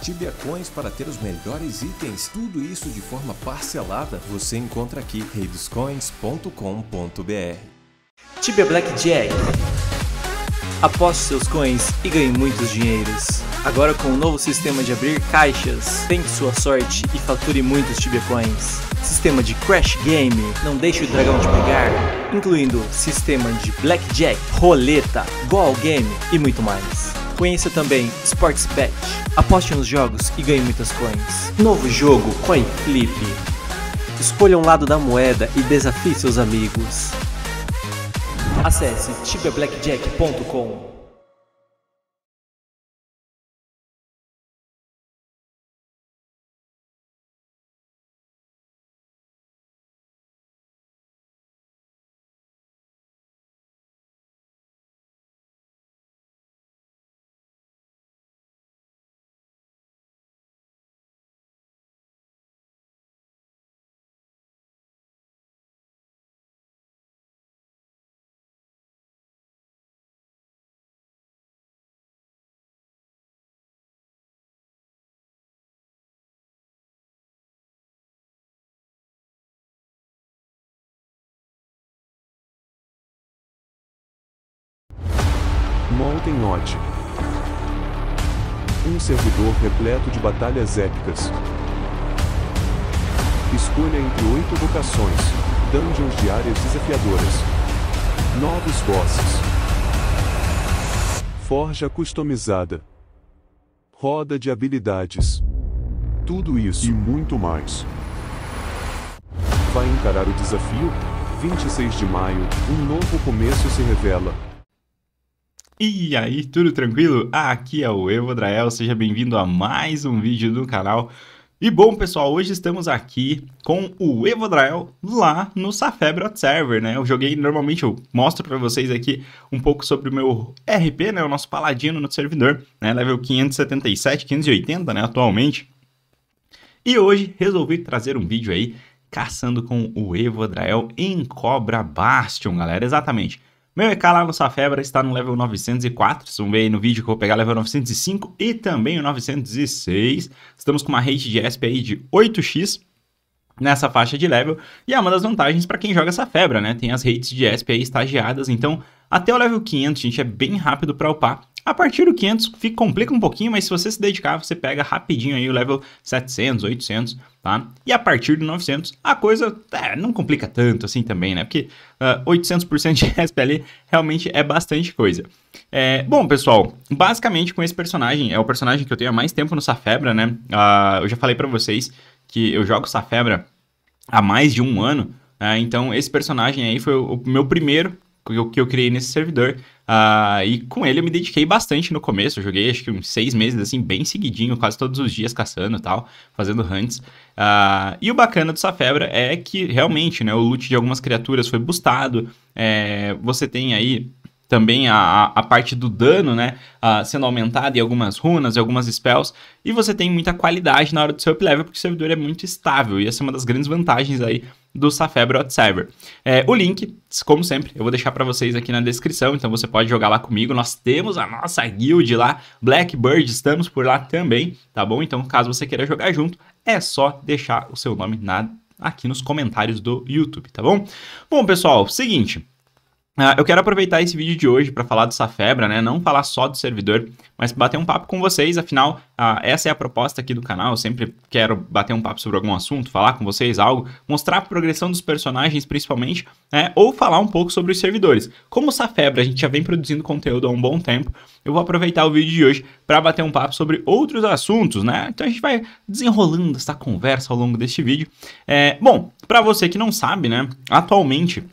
Tibia coins para ter os melhores itens. Tudo isso de forma parcelada você encontra aqui, reidoscoins.com.br. Tibia Blackjack. Aposte seus coins e ganhe muitos dinheiros. Agora com o um novo sistema de abrir caixas, tente sua sorte e fature muitos Tibia Coins. Sistema de Crash Game, não deixe o dragão te pegar, incluindo sistema de Blackjack, roleta, Goal Game e muito mais. Conheça também Sportsbet. Aposte nos jogos e ganhe muitas coins. Novo jogo Coin Flip. Escolha um lado da moeda e desafie seus amigos. Acesse tibiablackjack.com. Molten Node. Um servidor repleto de batalhas épicas. Escolha entre oito vocações, dungeons de áreas desafiadoras. Novos bosses. Forja customizada. Roda de habilidades. Tudo isso e muito mais. Vai encarar o desafio? 26 de maio, um novo começo se revela. E aí, tudo tranquilo? Ah, aqui é o Evodrael, seja bem-vindo a mais um vídeo do canal. E bom, pessoal, hoje estamos aqui com o Evodrael lá no Safebrot Server, né? Eu joguei, normalmente eu mostro para vocês aqui um pouco sobre o meu RP, né? O nosso paladino no servidor, né? Level 577, 580, né? Atualmente. E hoje resolvi trazer um vídeo aí caçando com o Evodrael em Cobra Bastion, galera. Exatamente. Meu EK lá no Safebra está no level 904, vocês vão ver aí no vídeo que eu vou pegar level 905 e também o 906. Estamos com uma rate de ESP aí de 8x nessa faixa de level, e é uma das vantagens para quem joga essa febra, né? Tem as rates de ESP aí estagiadas, então até o level 500, gente, é bem rápido para upar. A partir do 500 fica, complica um pouquinho, mas se você se dedicar, você pega rapidinho aí o level 700, 800, tá? E a partir de 900, a coisa é, não complica tanto assim também, né? Porque uh, ah, 800% de SPL realmente é bastante coisa. É, bom, pessoal, basicamente com esse personagem, é o personagem que eu tenho há mais tempo no Safebra, né? Uh, eu já falei para vocês que eu jogo Safebra há mais de um ano, uh, então esse personagem aí foi o, o meu primeiro que eu, que eu criei nesse servidor. Uh, e com ele eu me dediquei bastante no começo. Eu joguei acho que uns seis meses, assim, bem seguidinho, quase todos os dias caçando e tal, fazendo hunts. Uh, e o bacana do Safebra é que realmente, né, o loot de algumas criaturas foi boostado. É, você tem aí também a, a parte do dano, né, uh, sendo aumentada em algumas runas, e algumas spells, e você tem muita qualidade na hora do seu up level, porque o servidor é muito estável, e essa é uma das grandes vantagens aí do Café Server. Cyber. É, o link, como sempre, eu vou deixar para vocês aqui na descrição, então você pode jogar lá comigo. Nós temos a nossa guild lá, Blackbird, estamos por lá também, tá bom? Então, caso você queira jogar junto, é só deixar o seu nome na, aqui nos comentários do YouTube, tá bom? Bom, pessoal, seguinte, ah, eu quero aproveitar esse vídeo de hoje para falar do Safebra, né? Não falar só do servidor, mas bater um papo com vocês. Afinal, uh, essa é a proposta aqui do canal. Eu sempre quero bater um papo sobre algum assunto, falar com vocês algo, mostrar a progressão dos personagens, principalmente, né? ou falar um pouco sobre os servidores. Como o Safebra, a gente já vem produzindo conteúdo há um bom tempo. Eu vou aproveitar o vídeo de hoje para bater um papo sobre outros assuntos, né? Então a gente vai desenrolando essa conversa ao longo deste vídeo. É, bom, para você que não sabe, né? Atualmente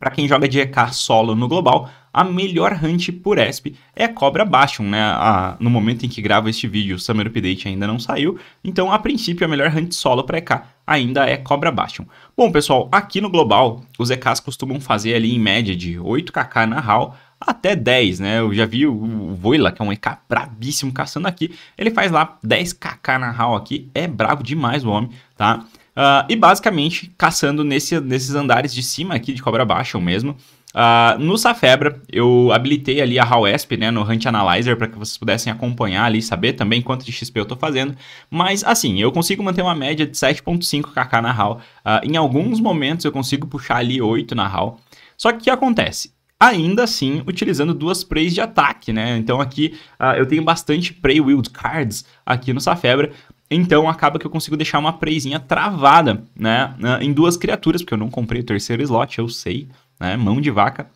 para quem joga de EK solo no global, a melhor hunt por ESP é Cobra Bastion, né? A, no momento em que gravo este vídeo, o Summer Update ainda não saiu, então a princípio a melhor hunt solo para EK ainda é Cobra Bastion. Bom, pessoal, aqui no global, os EKs costumam fazer ali em média de 8kk na HAL até 10, né? Eu já vi o Voila, que é um EK brabíssimo caçando aqui. Ele faz lá 10kk na HAL aqui, é brabo demais o homem, tá? Uh, e basicamente caçando nesse, nesses andares de cima aqui de Cobra Baixa ou mesmo. Uh, no Safebra, eu habilitei ali a HAWESP, né, no Hunt Analyzer, para que vocês pudessem acompanhar ali, saber também quanto de XP eu estou fazendo. Mas, assim, eu consigo manter uma média de 7.5kk na HAL. Uh, em alguns momentos eu consigo puxar ali 8 na HAL. Só que o que acontece? ainda assim utilizando duas preys de ataque, né? Então aqui uh, eu tenho bastante prey wild cards aqui no Safebra, então acaba que eu consigo deixar uma preyzinha travada, né, em duas criaturas, porque eu não comprei o terceiro slot, eu sei, né, mão de vaca.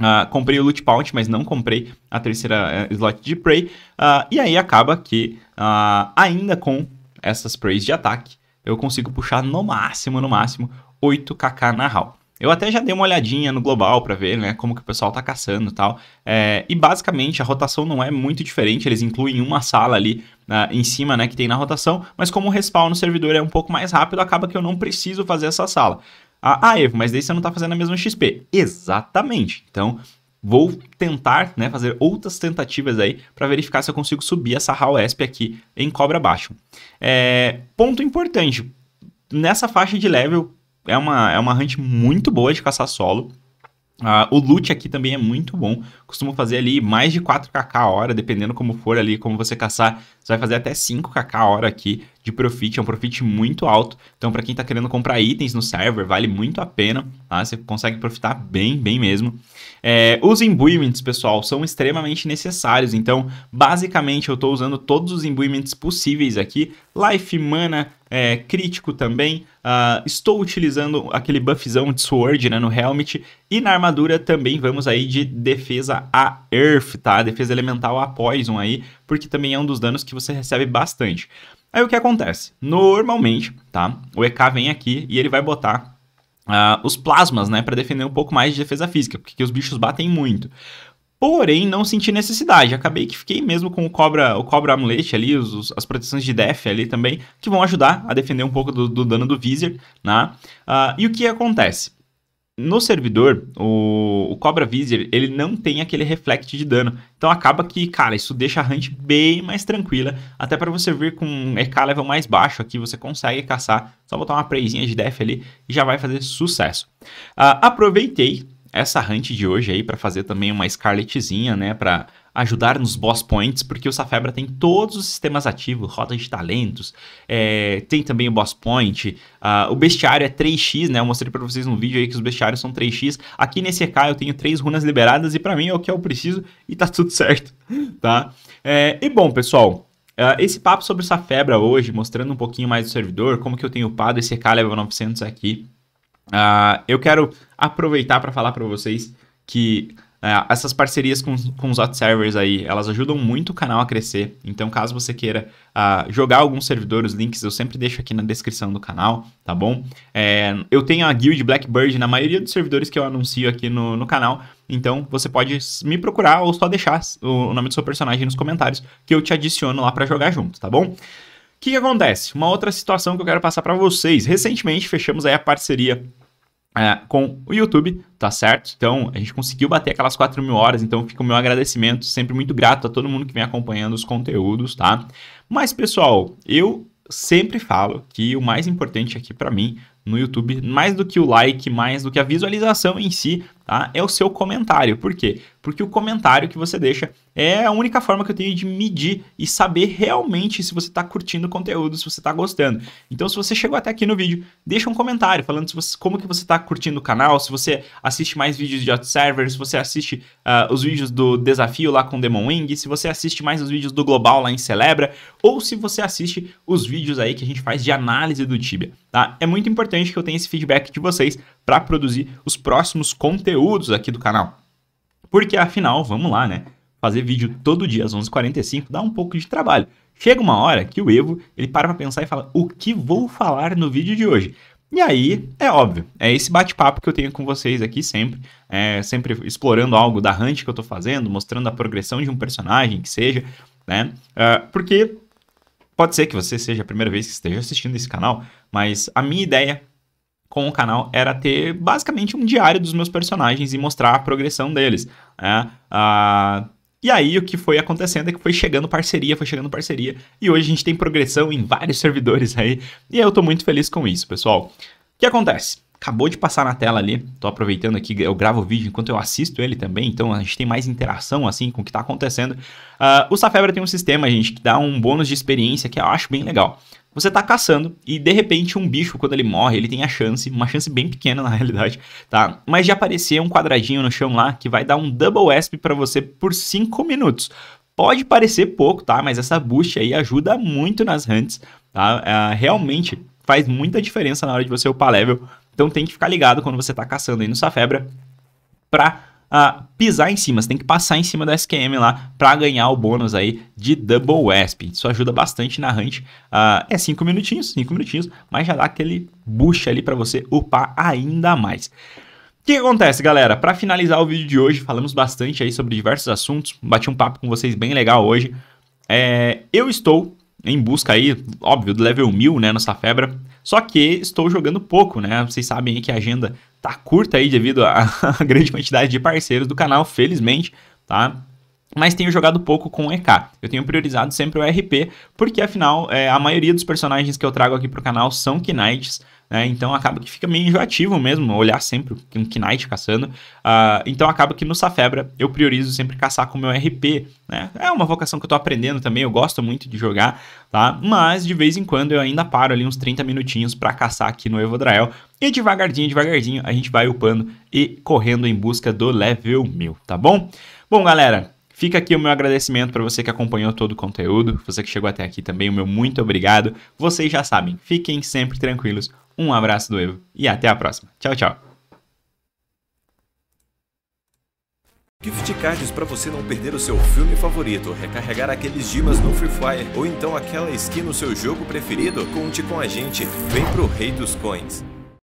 Uh, comprei o Loot Pount, mas não comprei a terceira eh, slot de Prey. Uh, e aí acaba que, uh, ainda com essas Preys de ataque, eu consigo puxar no máximo, no máximo, 8kk na HAL. Eu até já dei uma olhadinha no global para ver, né, como que o pessoal tá caçando e tal. É, e basicamente a rotação não é muito diferente, eles incluem uma sala ali na, ah, em cima, né, que tem na rotação, mas como o respawn no servidor é um pouco mais rápido, acaba que eu não preciso fazer essa sala. Ah, ah Evo, mas daí você não tá fazendo a mesma XP. Exatamente. Então, vou tentar, né, fazer outras tentativas aí para verificar se eu consigo subir essa HAL ESP aqui em cobra baixo. É, ponto importante, nessa faixa de level é uma, é uma hunt muito boa de caçar solo. Uh, o loot aqui também é muito bom. Costumo fazer ali mais de 4kk a hora, dependendo como for ali, como você caçar. Você vai fazer até 5kk a hora aqui de profit, é um profit muito alto. Então, para quem está querendo comprar itens no server, vale muito a pena, tá? Você consegue profitar bem, bem mesmo. É, os imbuimentos, pessoal, são extremamente necessários. Então, basicamente, eu estou usando todos os imbuimentos possíveis aqui. Life, mana, é, crítico também. Uh, estou utilizando aquele buffzão de Sword né, no Helmet. E na armadura também vamos aí de defesa a Earth, tá? Defesa elemental a Poison aí, porque também é um dos danos que você recebe bastante. Aí o que acontece? Normalmente, tá? O EK vem aqui e ele vai botar Uh, os plasmas, né, para defender um pouco mais de defesa física, porque os bichos batem muito. Porém, não senti necessidade. Acabei que fiquei mesmo com o Cobra, o Cobra Amulet ali, os, os, as proteções de Def ali também, que vão ajudar a defender um pouco do, do dano do Vizier, né? Uh, e o que acontece? No servidor, o, o, Cobra Vizier, ele não tem aquele reflect de dano. Então acaba que, cara, isso deixa a hunt bem mais tranquila. Até para você vir com um EK level mais baixo aqui, você consegue caçar. Só botar uma preyzinha de def ali e já vai fazer sucesso. Uh, aproveitei essa hunt de hoje aí para fazer também uma Scarletzinha, né, para ajudar nos boss points, porque o Safebra tem todos os sistemas ativos, rota de talentos, é, tem também o boss point, uh, o bestiário é 3x, né, eu mostrei para vocês no vídeo aí que os bestiários são 3x, aqui nesse EK eu tenho três runas liberadas e para mim é o que eu preciso e tá tudo certo, tá? É, e bom, pessoal, Uh, esse papo sobre essa febra hoje, mostrando um pouquinho mais do servidor, como que eu tenho upado esse EK Level 900 aqui, Uh, eu quero aproveitar para falar para vocês que uh, essas parcerias com, com os hot servers aí, elas ajudam muito o canal a crescer. Então, caso você queira uh, jogar algum servidor, os links eu sempre deixo aqui na descrição do canal, tá bom? É, eu tenho a Guild Blackbird na maioria dos servidores que eu anuncio aqui no, no canal. Então, você pode me procurar ou só deixar o nome do seu personagem nos comentários, que eu te adiciono lá para jogar junto, tá bom? que, que acontece? Uma outra situação que eu quero passar para vocês. Recentemente fechamos aí a parceria é, com o YouTube, tá certo? Então a gente conseguiu bater aquelas 4 mil horas, então fica o meu agradecimento, sempre muito grato a todo mundo que vem acompanhando os conteúdos, tá? Mas pessoal, eu sempre falo que o mais importante aqui para mim no YouTube, mais do que o like, mais do que a visualização em si, tá? É o seu comentário. Por quê? Porque o comentário que você deixa é a única forma que eu tenho de medir e saber realmente se você está curtindo o conteúdo, se você está gostando. Então, se você chegou até aqui no vídeo, deixa um comentário falando você, como que você está curtindo o canal, se você assiste mais vídeos de hot server, se você assiste uh, os vídeos do desafio lá com Demon Wing, se você assiste mais os vídeos do Global lá em Celebra, ou se você assiste os vídeos aí que a gente faz de análise do Tibia, tá? É muito importante que eu tenha esse feedback de vocês para produzir os próximos conteúdos conteúdos aqui do canal. Porque afinal, vamos lá, né? Fazer vídeo todo dia às 11h45 dá um pouco de trabalho. Chega uma hora que o Evo, ele para pra pensar e fala, o que vou falar no vídeo de hoje? E aí, é óbvio, é esse bate-papo que eu tenho com vocês aqui sempre, é, sempre explorando algo da hunt que eu tô fazendo, mostrando a progressão de um personagem, que seja, né? Uh, porque pode ser que você seja a primeira vez que esteja assistindo esse canal, mas a minha ideia com o canal era ter basicamente um diário dos meus personagens e mostrar a progressão deles. Né? Ah, e aí o que foi acontecendo é que foi chegando parceria, foi chegando parceria, e hoje a gente tem progressão em vários servidores aí, e eu tô muito feliz com isso, pessoal. O que acontece? acabou de passar na tela ali. Tô aproveitando aqui, eu gravo o vídeo enquanto eu assisto ele também, então a gente tem mais interação assim com o que tá acontecendo. Uh, o Safebra tem um sistema, gente, que dá um bônus de experiência que eu acho bem legal. Você tá caçando e de repente um bicho, quando ele morre, ele tem a chance, uma chance bem pequena na realidade, tá? Mas de aparecer um quadradinho no chão lá que vai dar um double esp para você por 5 minutos. Pode parecer pouco, tá? Mas essa boost aí ajuda muito nas hunts, tá? Uh, realmente faz muita diferença na hora de você upar level então tem que ficar ligado quando você está caçando aí no Safebra para uh, ah, pisar em cima. Você tem que passar em cima da SQM lá para ganhar o bônus aí de Double Wasp. Isso ajuda bastante na hunt. Uh, é 5 minutinhos, 5 minutinhos, mas já dá aquele bucha ali para você upar ainda mais. O que acontece, galera? Para finalizar o vídeo de hoje, falamos bastante aí sobre diversos assuntos, bati um papo com vocês bem legal hoje. É, eu estou em busca aí, óbvio, do level 1000, né, nessa febra. Só que estou jogando pouco, né? Vocês sabem aí que a agenda tá curta aí devido à grande quantidade de parceiros do canal, felizmente, tá? mas tenho jogado pouco com o EK. Eu tenho priorizado sempre o RP, porque afinal é, a maioria dos personagens que eu trago aqui pro canal são Knights, né? Então acaba que fica meio enjoativo mesmo olhar sempre um Knight caçando. Uh, então acaba que no Safebra eu priorizo sempre caçar com o meu RP, né? É uma vocação que eu tô aprendendo também, eu gosto muito de jogar, tá? Mas de vez em quando eu ainda paro ali uns 30 minutinhos para caçar aqui no Evodrael. E devagarzinho, devagarzinho, a gente vai upando e correndo em busca do level 1000, tá bom? Bom, galera, Fica aqui o meu agradecimento para você que acompanhou todo o conteúdo, você que chegou até aqui também, o meu muito obrigado. Vocês já sabem, fiquem sempre tranquilos. Um abraço do Evo e até a próxima. Tchau, tchau. Gift cards para você não perder o seu filme favorito, recarregar aqueles dimas no Free Fire ou então aquela skin no seu jogo preferido? Conte com a gente, vem pro Rei dos Coins.